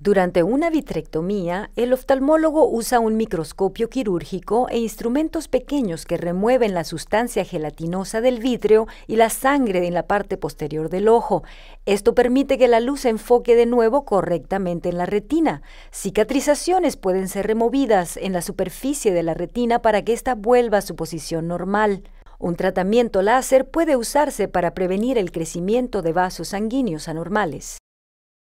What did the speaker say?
Durante una vitrectomía, el oftalmólogo usa un microscopio quirúrgico e instrumentos pequeños que remueven la sustancia gelatinosa del vítreo y la sangre en la parte posterior del ojo. Esto permite que la luz se enfoque de nuevo correctamente en la retina. Cicatrizaciones pueden ser removidas en la superficie de la retina para que ésta vuelva a su posición normal. Un tratamiento láser puede usarse para prevenir el crecimiento de vasos sanguíneos anormales.